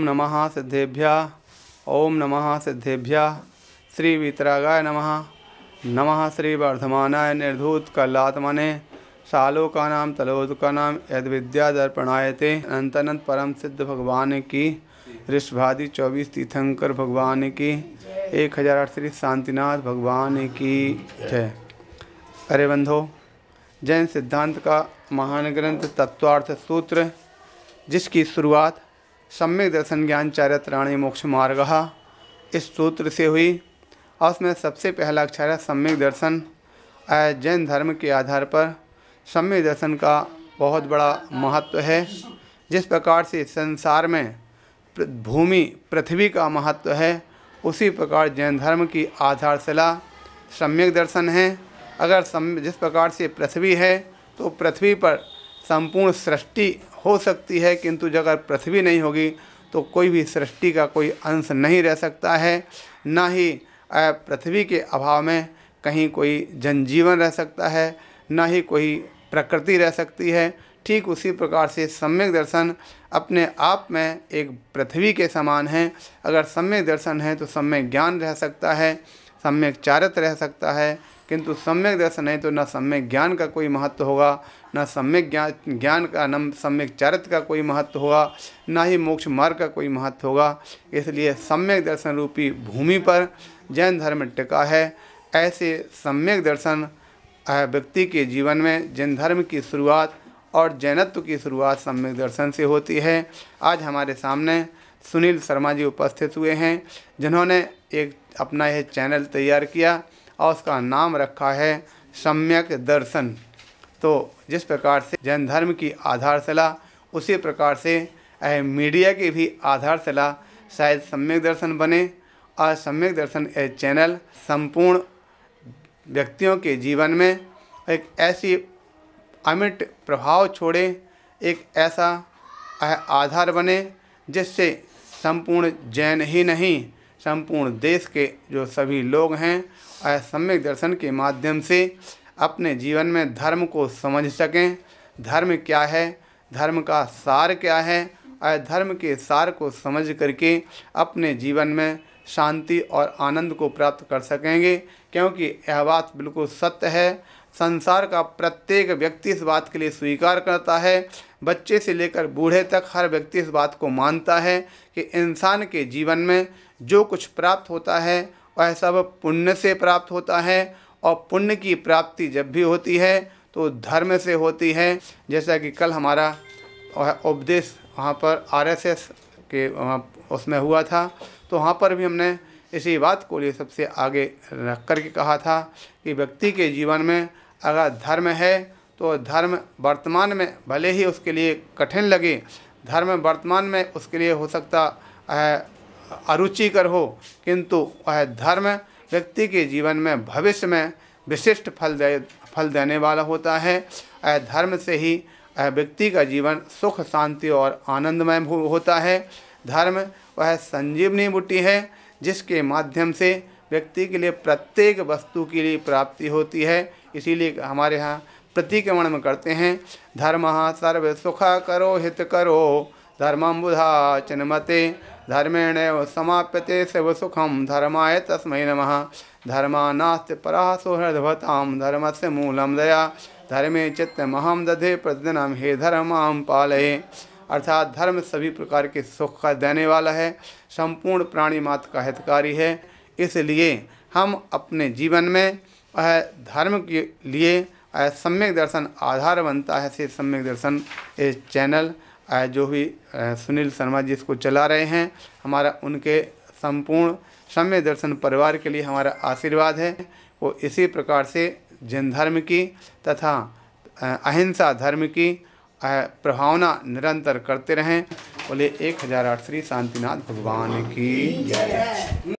ओम नमः सिद्धेभ्य ओम नमः सिद्धेभ्य श्री वितरागाय नमः नमः श्री वर्धमानाय निर्धूत कलात्मने शालोका नाम तलोद का नाम यद विद्या दर्पणायते अनंत परम सिद्ध भगवान की ऋषभादि चौबीस तीर्थंकर भगवान की एक हजार आठ श्री शांतिनाथ भगवान की जय अरे बंधो जैन सिद्धांत का महान ग्रंथ तत्वार्थ सूत्र जिसकी शुरुआत सम्यक दर्शन ज्ञान चारित्राणी मोक्ष मार्ग इस सूत्र से हुई और उसमें सबसे पहला अक्षर है सम्यक दर्शन आय जैन धर्म के आधार पर सम्यक दर्शन का बहुत बड़ा महत्व है जिस प्रकार से संसार में भूमि पृथ्वी का महत्व है उसी प्रकार जैन धर्म की आधारशिला सम्यक दर्शन है अगर सम जिस प्रकार से पृथ्वी है तो पृथ्वी पर संपूर्ण सृष्टि हो सकती है किंतु अगर पृथ्वी नहीं होगी तो कोई भी सृष्टि का कोई अंश नहीं रह सकता है ना ही पृथ्वी के अभाव में कहीं कोई जनजीवन रह सकता है ना ही कोई प्रकृति रह सकती है ठीक उसी प्रकार से सम्यक दर्शन अपने आप में एक पृथ्वी के समान है अगर सम्यक दर्शन है तो सम्यक ज्ञान रह सकता है सम्यक चारित रह सकता है किंतु सम्यक दर्शन है तो न सम्यक ज्ञान का कोई महत्व होगा न सम्यक ज्ञान ज्ञान का न सम्यक चरित्र का कोई महत्व होगा न ही मोक्ष मार्ग का कोई महत्व होगा इसलिए सम्यक दर्शन रूपी भूमि पर जैन धर्म टिका है ऐसे सम्यक दर्शन व्यक्ति के जीवन में जैन धर्म की शुरुआत और जैनत्व की शुरुआत सम्यक दर्शन से होती है आज हमारे सामने सुनील शर्मा जी उपस्थित हुए हैं जिन्होंने एक अपना यह चैनल तैयार किया और उसका नाम रखा है सम्यक दर्शन तो जिस प्रकार से जैन धर्म की आधारशिला उसी प्रकार से अह मीडिया की भी आधारशिला शायद सम्यक दर्शन बने और सम्यक दर्शन ए चैनल संपूर्ण व्यक्तियों के जीवन में एक ऐसी अमिट प्रभाव छोड़े एक ऐसा आधार बने जिससे संपूर्ण जैन ही नहीं संपूर्ण देश के जो सभी लोग हैं सम्यक दर्शन के माध्यम से अपने जीवन में धर्म को समझ सकें धर्म क्या है धर्म का सार क्या है और धर्म के सार को समझ करके अपने जीवन में शांति और आनंद को प्राप्त कर सकेंगे क्योंकि यह बात बिल्कुल सत्य है संसार का प्रत्येक व्यक्ति इस बात के लिए स्वीकार करता है बच्चे से लेकर बूढ़े तक हर व्यक्ति इस बात को मानता है कि इंसान के जीवन में जो कुछ प्राप्त होता है वह सब पुण्य से प्राप्त होता है और पुण्य की प्राप्ति जब भी होती है तो धर्म से होती है जैसा कि कल हमारा उपदेश वहाँ पर आरएसएस के वहाँ उसमें हुआ था तो वहाँ पर भी हमने इसी बात को लिए सबसे आगे रख कर के कहा था कि व्यक्ति के जीवन में अगर धर्म है तो धर्म वर्तमान में भले ही उसके लिए कठिन लगे धर्म वर्तमान में उसके लिए हो सकता है अरुचिकर हो किंतु वह धर्म व्यक्ति के जीवन में भविष्य में विशिष्ट फल दे फल देने वाला होता है धर्म से ही व्यक्ति का जीवन सुख शांति और आनंदमय होता है धर्म वह संजीवनी बूटी है जिसके माध्यम से व्यक्ति के लिए प्रत्येक वस्तु के लिए प्राप्ति होती है इसीलिए हमारे यहाँ वर्ण में करते हैं धर्म सर्व सुख करो हित करो धर्मम बुधा मते धर्मेण समाप्यते शिव सुखम धर्माय तस्म नम धर्मा नास्त पर सुहृदभताम धर्म से मूलम दया धर्मे चित्त महम दधे प्रदनम हे धर्माम पालय अर्थात धर्म सभी प्रकार के सुख का देने वाला है संपूर्ण प्राणी मात्र का हितकारी है इसलिए हम अपने जीवन में वह धर्म के लिए सम्यक दर्शन आधार बनता है से सम्यक दर्शन इस चैनल जो भी सुनील शर्मा जी इसको चला रहे हैं हमारा उनके संपूर्ण सम्य दर्शन परिवार के लिए हमारा आशीर्वाद है वो इसी प्रकार से जैन धर्म की तथा अहिंसा धर्म की प्रभावना निरंतर करते रहें बोले एक हजार आठ श्री शांतिनाथ भगवान की